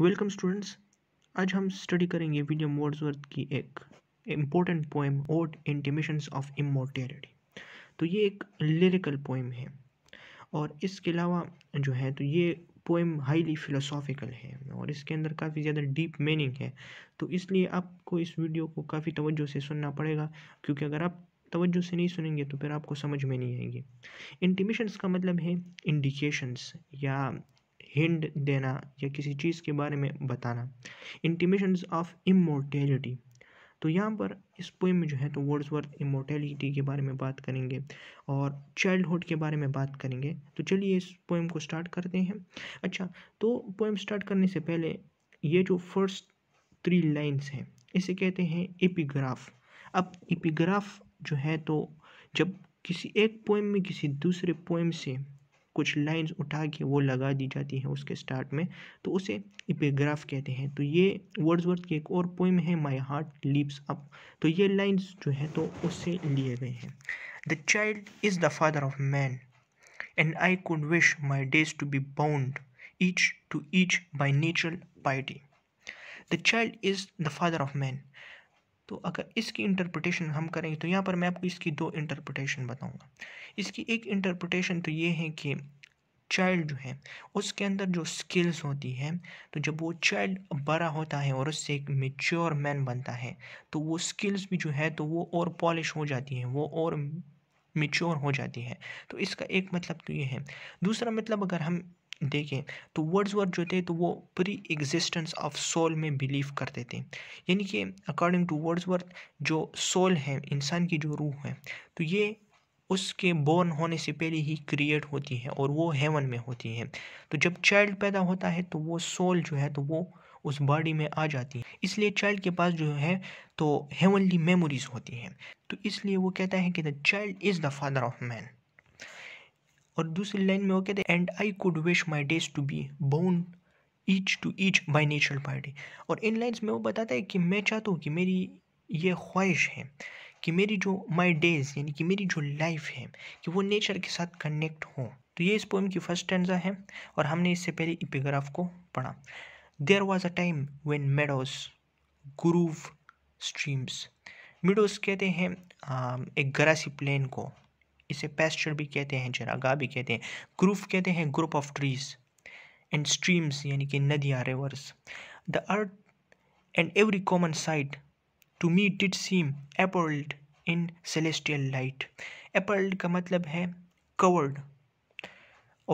Welcome students आज हम study करेंगे विलियम वर्ड्सवर्थ की एक important poem ode intimations of immortality तो ये एक लिरिकल पोएम है और इसके अलावा जो है तो ये पोएम हाईली फिलोसॉफिकल है और इसके अंदर काफ़ी ज़्यादा डीप मीनिंग है तो इसलिए आपको इस वीडियो को काफ़ी तवज्जो से सुनना पड़ेगा क्योंकि अगर आप तवज्जो से नहीं सुनेंगे तो फिर आपको समझ में नहीं आएंगे इंटीमेशंस का मतलब है इंडिकेशंस या हिंड देना या किसी चीज़ के बारे में बताना इंटीमेशन ऑफ इमोटेलिटी तो यहाँ पर इस पोइम में जो है तो वर्ड्स वर्थ इमोटेलिटी के बारे में बात करेंगे और चाइल्डहुड के बारे में बात करेंगे तो चलिए इस पोइम को स्टार्ट करते हैं अच्छा तो पोइम स्टार्ट करने से पहले ये जो फर्स्ट थ्री लाइन्स हैं इसे कहते हैं एपिग्राफ अब एपिग्राफ जो है तो जब किसी एक पोइम में किसी दूसरे पोइम से कुछ लाइंस उठा के वो लगा दी जाती हैं उसके स्टार्ट में तो उसे इपेग्राफ कहते हैं तो ये वर्ड्सवर्थ की एक और पोइम है माई हार्ट लीप्स अप तो ये लाइंस जो है तो उससे लिए गए हैं the child is the father of man and I could wish my days to be bound each to each by natural piety the child is the father of man तो अगर इसकी इंटरप्रटेशन हम करेंगे तो यहाँ पर मैं आपको इसकी दो इंटरप्रटेशन बताऊँगा इसकी एक इंटरप्रटेशन तो ये है कि चाइल्ड जो है उसके अंदर जो स्किल्स होती हैं तो जब वो चाइल्ड बड़ा होता है और उससे एक मेच्योर मैन बनता है तो वो स्किल्स भी जो है तो वो और पॉलिश हो जाती हैं वो और मेच्योर हो जाती है तो इसका एक मतलब तो ये है दूसरा मतलब अगर हम देखें तो वर्ड्स वर्ड जो थे तो वो प्री एग्जिस्टेंस ऑफ सोल में बिलीव करते थे यानी कि अकॉर्डिंग टू वर्ड्स वर्थ जो सोल है इंसान की जो रूह है तो ये उसके बोर्न होने से पहले ही क्रिएट होती है और वो हेवन में होती है तो जब चाइल्ड पैदा होता है तो वो सोल जो है तो वो उस बॉडी में आ जाती है इसलिए चाइल्ड के पास जो है तो हेवनली मेमोरीज होती हैं तो इसलिए वो कहता है कि the child is the father of man और दूसरी लाइन में वो कहते and I could wish my days to be bound each to each by natural piety और इन लाइन्स में वो बताता है कि मैं चाहता हूँ कि मेरी ये ख्वाहिश है कि मेरी जो माई डेज यानी कि मेरी जो लाइफ है कि वो नेचर के साथ कनेक्ट हो तो ये इस पोइम की फर्स्ट टेंजा है और हमने इससे पहले इपिग्राफ को पढ़ा there was a time when meadows grove streams meadows कहते हैं एक ग्रासी प्लेन को इसे पेस्चर भी कहते हैं चरागाह भी कहते हैं ग्रुप कहते हैं group of trees and streams यानी कि नदियाँ rivers the earth and every common sight to me did seem apparelled in celestial light apparelled का मतलब है कवर्ड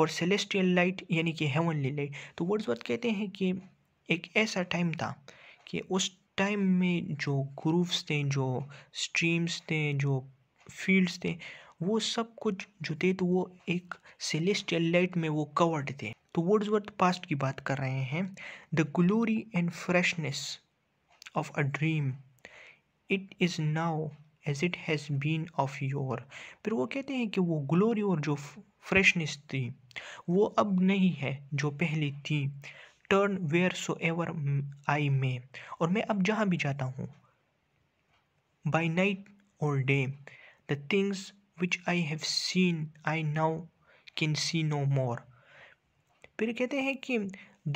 और सेलेस्टियल लाइट यानी कि हेवनली लाइट तो वर्ड्स वर्थ कहते हैं कि एक ऐसा टाइम था कि उस टाइम में जो ग्रूव्स थे जो स्ट्रीम्स थे जो फील्ड्स थे वो सब कुछ जो थे तो वो एक सेलेस्टियल लाइट में वो कवर्ड थे तो वर्ड्स वर्थ पास्ट की बात कर रहे हैं the glory and freshness of a dream it is now as it has been of yore फिर वो कहते हैं कि वो ग्लोरी और जो फ्रेशनेस थी वो अब नहीं है जो पहले थी turn where so ever I may और मैं अब जहाँ भी जाता हूँ बाई नाइट और day the things which I have seen I now can see no more फिर कहते हैं कि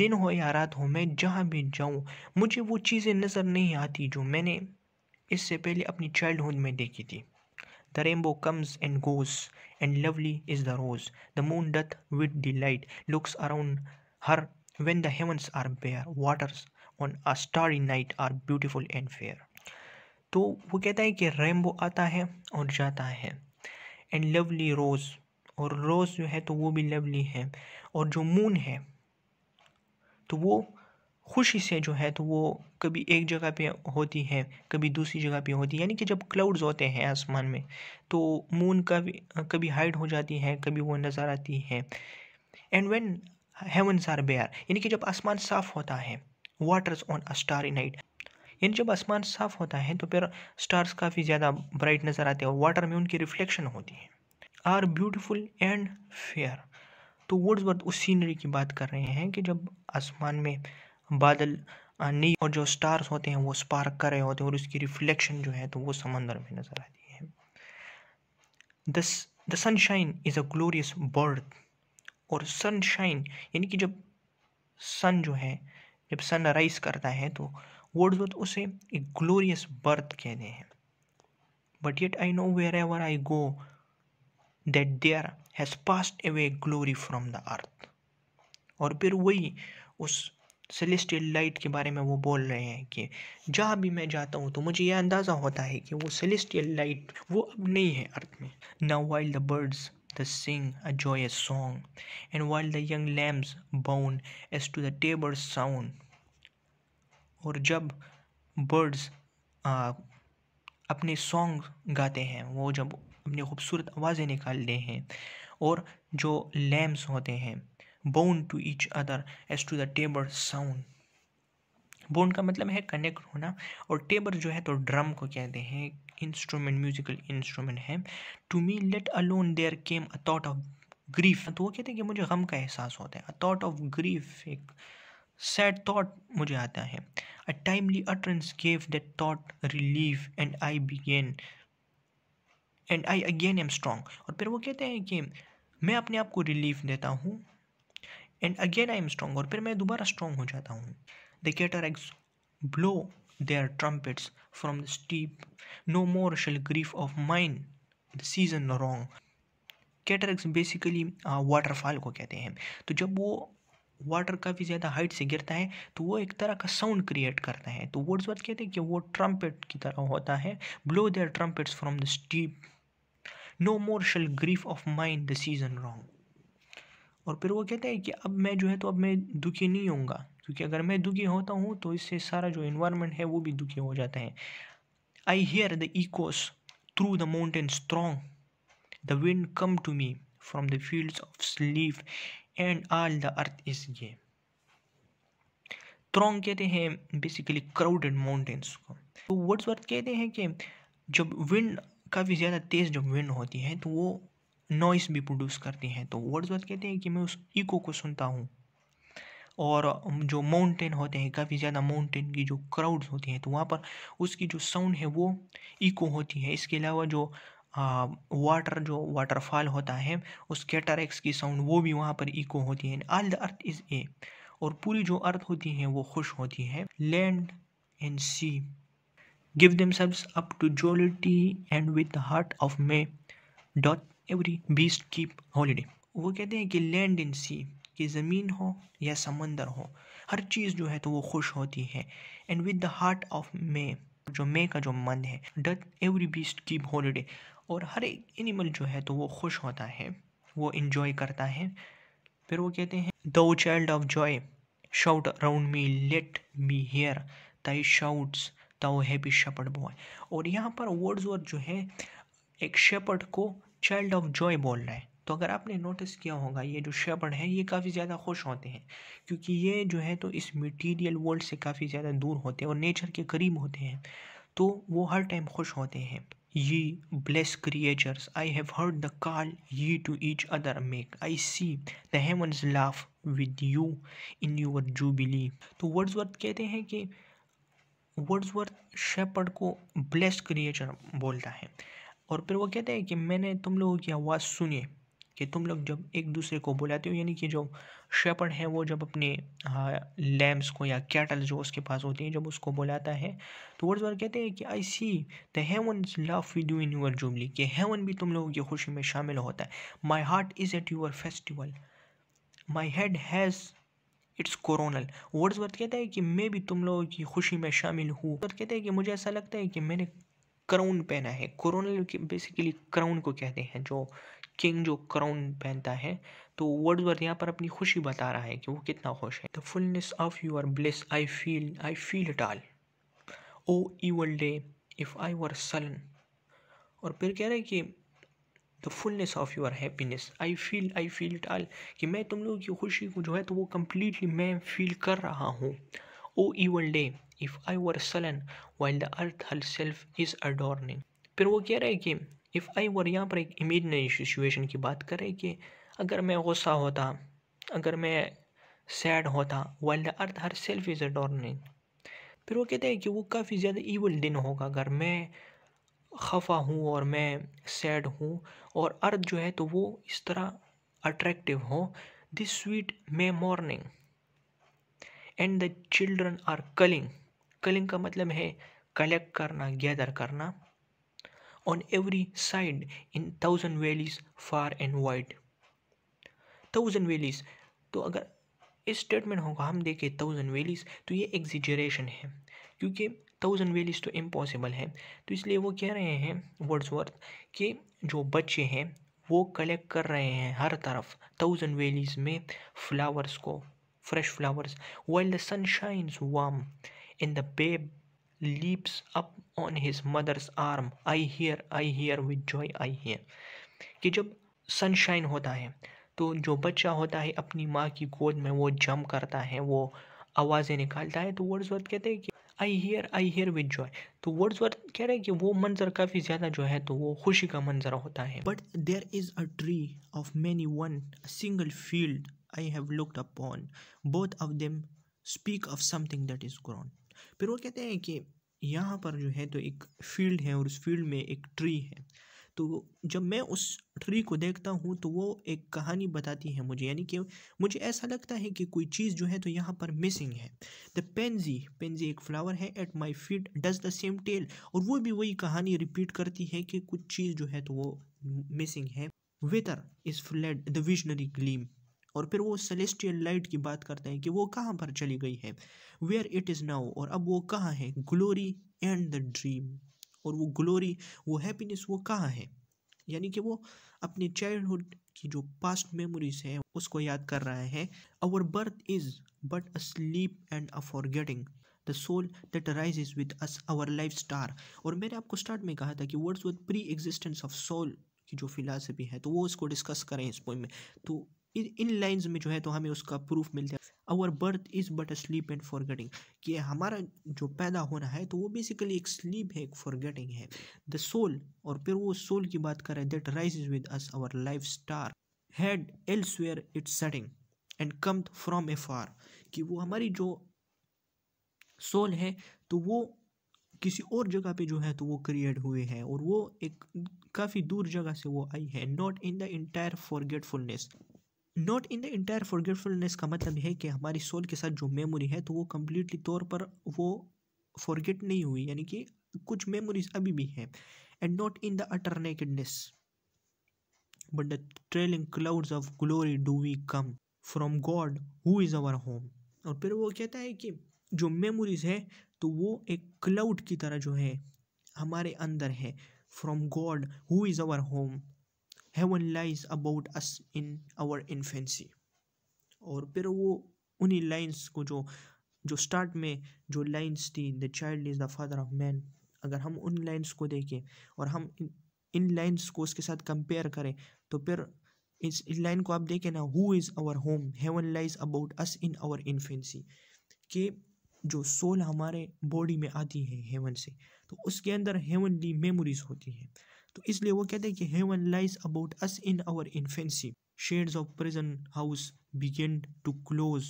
दिन हो या रात हो मैं जहाँ भी जाऊँ मुझे वो चीज़ें नज़र नहीं आती जो मैंने इससे पहले अपनी चाइल्डहुड में देखी थी the rainbow comes and goes and lovely is the rose the moon doth with the light looks around her when the heavens are bare waters on a starry night are beautiful and fair तो वो कहता है कि Rambo आता है और जाता है एंड लवली रोज़ और रोज़ जो है तो वो भी लवली है और जो मून है तो वो खुशी से जो है तो वो कभी एक जगह पे होती है कभी दूसरी जगह पे होती है यानी कि जब क्लाउड्स होते हैं आसमान में तो मून का कभी हाइड हो जाती है कभी वो नज़र आती है and when heavens are bare यानी कि जब आसमान साफ़ होता है waters on a starry night यानी जब आसमान साफ होता है तो फिर स्टार्स काफ़ी ज़्यादा ब्राइट नज़र आते हैं और वाटर में उनकी रिफ्लेक्शन होती है आर ब्यूटिफुल एंड फेयर तो वर्ड्स वर्थ उस सीनरी की बात कर रहे हैं कि जब आसमान में बादल नहीं और जो स्टार्स होते हैं वो स्पार्क कर रहे होते हैं और उसकी रिफ्लेक्शन जो है तो वो समंदर में नज़र आती है दस the sunshine is a glorious birth और सनशाइन यानी कि जब सन जो है जब सन राइज करता है तो वर्ड्सवर्थ उसे एक ग्लोरियस बर्थ कहते हैं but yet I know where ever I go that there has past away glory from the earth और फिर वही उस सेलेस्टियल लाइट के बारे में वो बोल रहे हैं कि जहाँ भी मैं जाता हूँ तो मुझे यह अंदाज़ा होता है कि वो सेलेस्टियल लाइट वो अब नहीं है अर्थ में ना while the birds the sing a joyous song and while the young lambs bound as to the tabor's sound और जब बर्ड्स अपने सॉन्ग गाते हैं वो जब अपनी खूबसूरत आवाज़ें निकालते हैं और जो लैम्स होते हैं bound to each other as to the tabor sound bound का मतलब है कनेक्ट होना और टेबर जो है तो ड्रम को कहते हैं इंस्ट्रूमेंट म्यूजिकल इंस्ट्रूमेंट है to me let alone there came a thought of grief तो वो कहते हैं कि मुझे गम का एहसास होता है अ थॉट ऑफ ग्रीफ एक सैड थाट मुझे आता है a timely utterance gave that thought relief and I began and I again am strong और फिर वो कहते हैं कि मैं अपने आप को रिलीफ देता हूँ and again I am strong और फिर मैं दोबारा स्ट्रॉन्ग हो जाता हूँ the cataracts blow their trumpets the steep no more shall grief of mind the season season wrong. Cataracts basically waterfall को कहते हैं तो जब वो वाटर काफ़ी ज़्यादा हाइट से गिरता है तो वो एक तरह का साउंड क्रिएट करता है तो वर्ड्सवर्थ कहते हैं कि वो ट्रम्पेट की तरह होता है blow their trumpets from the steep no more shall grief of mind the season wrong और फिर वो कहते हैं कि अब मैं जो है तो अब मैं दुखी नहीं होऊंगा क्योंकि अगर मैं दुखी होता हूँ तो इससे सारा जो इन्वायरमेंट है वो भी दुखी हो जाता है I hear the echoes through the mountain strong the wind come to me from the fields of sleep and all the earth is ये त्रॉन्ग कहते हैं बेसिकली क्राउडेड माउंटेन्स को तो वर्ड्स वर्थ कहते हैं कि जब विंड काफ़ी ज़्यादा तेज़ जब विंड होती है तो वो नॉइस भी प्रोड्यूस करती हैं तो वर्ड्स वर्थ कहते हैं कि मैं उस इको को सुनता हूँ और जो माउंटेन होते हैं काफ़ी ज़्यादा माउंटेन की जो क्राउड्स होती हैं तो वहाँ पर उसकी जो साउंड है वो इको होती है इसके अलावा जो वाटर जो वाटरफॉल होता है उस कैटरेक्स की साउंड वो भी वहाँ पर इको होती है all the earth is a और पूरी जो अर्थ होती है वो खुश होती है land and sea give themselves up to jollity and with the heart of May doth every beast keep holiday वो कहते हैं कि लैंड एंड सी कि ज़मीन हो या समंदर हो हर चीज़ जो है तो वो खुश होती है and with the heart of May जो मे का जो मन है doth every beast keep holiday और हर एक एनिमल जो है तो वो खुश होता है वो इन्जॉय करता है फिर वो कहते हैं thou child of joy shout around me let me hear thy shouts thou happy shepherd boy और यहाँ पर वर्ड जो है एक शपट को चाइल्ड ऑफ जॉय बोल रहा है तो अगर आपने नोटिस किया होगा ये जो शेपर्ड है ये काफ़ी ज़्यादा खुश होते हैं क्योंकि ये जो है तो इस मटेरियल वर्ल्ड से काफ़ी ज़्यादा दूर होते हैं और नेचर के करीब होते हैं तो वो हर टाइम खुश होते हैं ye blessed creatures, I have heard the call ye to each other make. I see the heavens laugh with you in your jubilee. तो वर्ड्सवर्थ कहते हैं कि Wordsworth shepherd ko blessed creature bolta hai aur fir wo कहते हैं ki maine tum logo ki awaaz suni कि तुम लोग जब एक दूसरे को बुलाते हो यानी कि जो शेपर्ड है वो जब अपने लैम्स हाँ, को या कैटल जो उसके पास होते हैं जब उसको बुलाता है तो वर्ड कहते हैं कि I see the heaven love with you in your jubilee कि हेवन भी तुम लोगों की खुशी में शामिल होता है my heart is at your festival my head has its coronal worth कहता है कि मैं भी तुम लोगों की खुशी में शामिल हूँ तो कहते हैं कि मुझे ऐसा लगता है कि मैंने क्राउन पहना है कोरोनल बेसिकली क्राउन को कहते हैं जो किंग जो क्राउन पहनता है तो वर्ड यहाँ पर अपनी खुशी बता रहा है कि वो कितना खुश है the fullness of your bless I feel I feel it all oh evil day if I were sullen और फिर कह रहे हैं कि the fullness of your happiness I feel I feel it all कि मैं तुम लोगों की खुशी को जो है तो वो कम्प्लीटली मैं फील कर रहा हूँ oh evil day if I were sullen while the earth herself is adorning फिर वो कह रहे हैं कि इफ़ आई वर यहाँ पर एक इमेजनरी सिचुएशन की बात करें कि अगर मैं गुस्सा होता अगर मैं सैड होता world earth herself is adorning फिर वो कहते हैं कि वो काफ़ी ज़्यादा ईवल दिन होगा अगर मैं खफा हूँ और मैं सैड हूँ और अर्थ जो है तो वो इस तरह अट्रैक्टिव हो this sweet May morning and the children are culling culling का मतलब है कलेक्ट करना गैदर करना on every side in thousand valleys far and wide thousand valleys तो अगर इस स्टेटमेंट होगा हम देखें थाउजेंड वैलीज तो ये एग्जिजरेशन है क्योंकि थाउजेंड वैलीज तो इम्पॉसिबल है तो इसलिए वो कह रहे हैं वर्ड्स वर्थ कि जो बच्चे हैं वो कलेक्ट कर रहे हैं हर तरफ थाउजेंड वैलीज में फ्लावर्स को fresh flowers well the sun shines warm in the babe leaps up on his mother's arm I hear I hear with joy I hear कि जब सनशाइन होता है तो जो बच्चा होता है अपनी माँ की गोद में वो जम करता है वो आवाज़ें निकालता है तो वर्ड्स वर्थ कहते हैं कि I hear I hear with joy तो वर्ड्स वर्थ कह रहे हैं कि वो मंजर काफ़ी ज़्यादा जो है तो वो खुशी का मंजर होता है but there is a tree of many one single field I have looked upon both of them speak of something that is grown फिर वो कहते हैं कि यहाँ पर जो है तो एक फील्ड है और उस फील्ड में एक ट्री है तो जब मैं उस ट्री को देखता हूँ तो वो एक कहानी बताती है मुझे यानी कि मुझे ऐसा लगता है कि कोई चीज़ जो है तो यहाँ पर मिसिंग है द पेंजी पेंजी एक फ्लावर है at my feet does the same tale और वो भी वही कहानी रिपीट करती है कि कुछ चीज़ जो है तो वो मिसिंग है whither is fled the visionary gleam और फिर वो सेलेस्टियल लाइट की बात करते हैं कि वो कहाँ पर चली गई है वेयर इट इज़ नाउ और अब वो कहाँ है ग्लोरी एंड द ड्रीम और वो ग्लोरी वो हैप्पीनेस वो कहाँ है यानी कि वो अपने चाइल्डहुड की जो पास्ट मेमोरीज हैं उसको याद कर रहा है our birth is but a sleep and a forgetting the soul that rises with us our life star और मैंने आपको स्टार्ट में कहा था कि words with pre existence of soul की जो फिलासफी है तो वो इसको डिस्कस करें इस पॉइंट में तो इन लाइंस में जो है तो हमें उसका प्रूफ मिलता है our birth is but a sleep and forgetting कि हमारा जो पैदा होना है तो वो बेसिकली एक स्लीप है एक फॉरगेटिंग है द सोल और फिर वो सोल की बात करें that rise with us our life star had elsewhere its setting and come from afar कि वो हमारी जो सोल है तो वो किसी और जगह पे जो है तो वो क्रिएट हुए हैं और वो एक काफ़ी दूर जगह से वो आई है not in the entire forgetfulness not in the entire forgetfulness का मतलब है कि हमारी सोल के साथ जो मेमोरी है तो वो कम्प्लीटली तौर पर वो फॉरगेट नहीं हुई यानी कि कुछ मेमोरीज अभी भी हैं and not in the utter nakedness but the trailing clouds of glory do we come from God who is our home और फिर वो कहता है कि जो मेमोरीज है तो वो एक क्लाउड की तरह जो है हमारे अंदर है from God who is our home heaven lies about us in our infancy और फिर वो उन्हीं लाइन्स को जो जो स्टार्ट में जो लाइन्स थी the child is the father of man अगर हम उन लाइन्स को देखें और हम इन लाइन्स को उसके साथ कंपेयर करें तो फिर इस इन लाइन को आप देखें ना who is our home heaven lies about us in our infancy के जो सोल हमारे बॉडी में आती है हेवन से तो उसके अंदर हेवनली मेमोरीज होती हैं तो इसलिए वो कहते हैं कि heaven lies about us in our infancy shades of prison house begin to close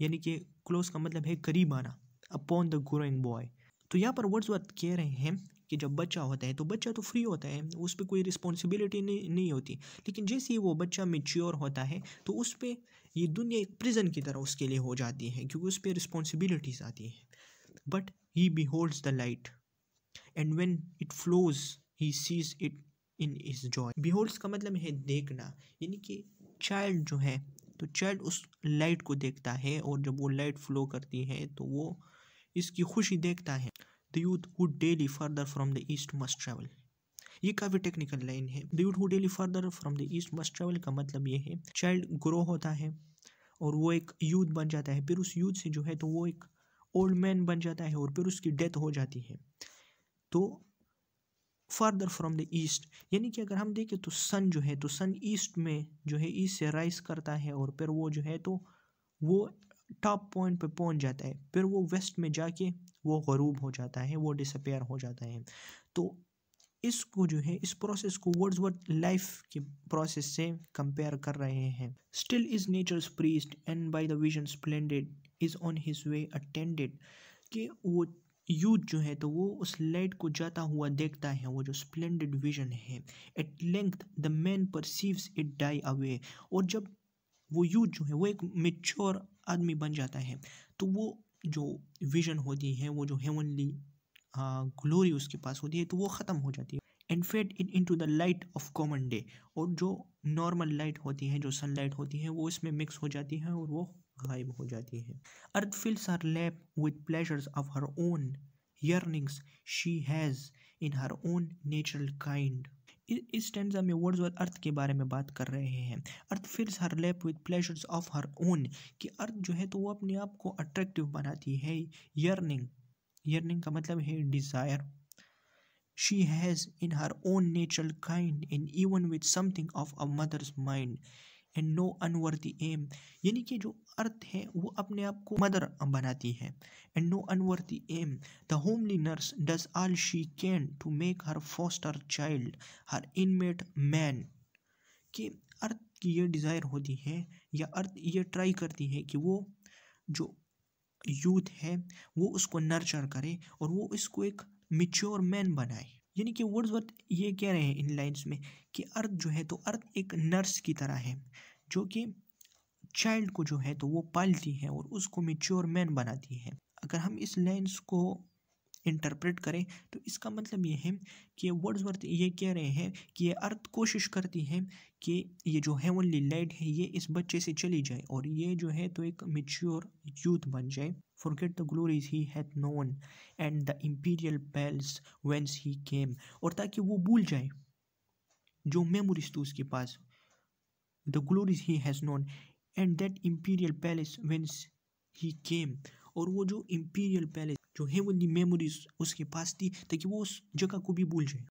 यानी कि क्लोज का मतलब है करीब आना अपॉन द ग्रोइंग बॉय तो यहाँ पर वर्ड्स वर्थ कह रहे हैं कि जब बच्चा होता है तो बच्चा तो फ्री होता है उस पर कोई रिस्पॉन्सिबिलिटी नहीं नहीं होती लेकिन जैसे ही वो बच्चा मेच्योर होता है तो उस पर ये दुनिया एक प्रिजन की तरह उसके लिए हो जाती है क्योंकि उस पर रिस्पॉन्सिबिलिटीज़ आती हैं but he beholds the light and when it flows he sees it in his joy behold का मतलब है देखना यानी कि चाइल्ड जो है तो चाइल्ड उस लाइट को देखता है और जब वो लाइट फ्लो करती है तो वो इसकी खुशी देखता है the youth who daily farther from the east must travel ये काफ़ी टेक्निकल लाइन है the youth who daily farther from the east must travel का मतलब ये है चाइल्ड ग्रो होता है और वो एक यूथ बन जाता है फिर उस यूथ से जो है तो वो एक ओल्ड मैन बन जाता है और फिर उसकी डेथ हो जाती है तो फार्दर फ्रॉम द ईस्ट यानी कि अगर हम देखें तो सन जो है तो सन ईस्ट में जो है ईस्ट से राइज करता है और फिर वो जो है तो वो टॉप पॉइंट पे पहुंच जाता है फिर वो वेस्ट में जाके वो गरूब हो जाता है वो डिसपेयर हो जाता है तो इसको जो है इस प्रोसेस को वर्ड्स वर्ड लाइफ के प्रोसेस से कंपेयर कर रहे हैं still is nature priest and by the vision splendid is on his way attended कि वो यूथ जो है तो वो उस लाइट को जाता हुआ देखता है वो जो स्प्लेंडेड विजन है at length the man perceives it die away और जब वो यूथ जो है वो एक मेच्योर आदमी बन जाता है तो वो जो विजन होती है वो जो हेवनली ग्लोरी उसके पास होती है तो वो ख़त्म हो जाती है and fade in into the light of common day और जो नॉर्मल लाइट होती है जो सनलाइट होती है वो इसमें मिक्स हो जाती है और वो गायब हो जाती है earth fills her lap with pleasures of her own yearnings she has in her own natural kind इस स्टेंजा में वर्ड्स और अर्थ के बारे में बात कर रहे हैं earth fills her lap with pleasures of her own कि अर्थ जो है तो वो अपने आप को अट्रैक्टिव बनाती है यर्निंग यर्निंग का मतलब है desire she has in her own natural kind and even with something of a mother's mind and no unworthy aim यानी कि जो अर्थ है वो अपने आप को मदर बनाती है and no unworthy aim the homely nurse does all she can to make her foster child her inmate man कि अर्थ की ये डिज़ायर होती है या अर्थ ये ट्राई करती है कि वो जो यूथ है वो उसको नर्चर करे और वो इसको एक मिच्योर मैन बनाए यानी कि वर्ड्स वर्थ ये कह रहे हैं इन लाइन्स में कि अर्थ जो है तो अर्थ एक नर्स की तरह है जो कि चाइल्ड को जो है तो वो पालती है और उसको मेच्योर मैन बनाती है अगर हम इस लेंस को इंटरप्रेट करें तो इसका मतलब ये है कि वर्ड्स वर्थ ये कह रहे हैं कि ये अर्थ कोशिश करती है कि ये जो हेवनली लाइट है ये इस बच्चे से चली जाए और ये जो है तो एक मेच्योर यूथ बन जाए get the glories he hath known and the imperial bells whence he came और ताकि वो भूल जाए जो मेमोरीज तो उसके पास the glories he has known and that imperial palace whence he came और वो जो इम्पीरियल पैलेस जो है वो मेमोरीज उसके पास थी ताकि वो उस जगह को भी भूल जाए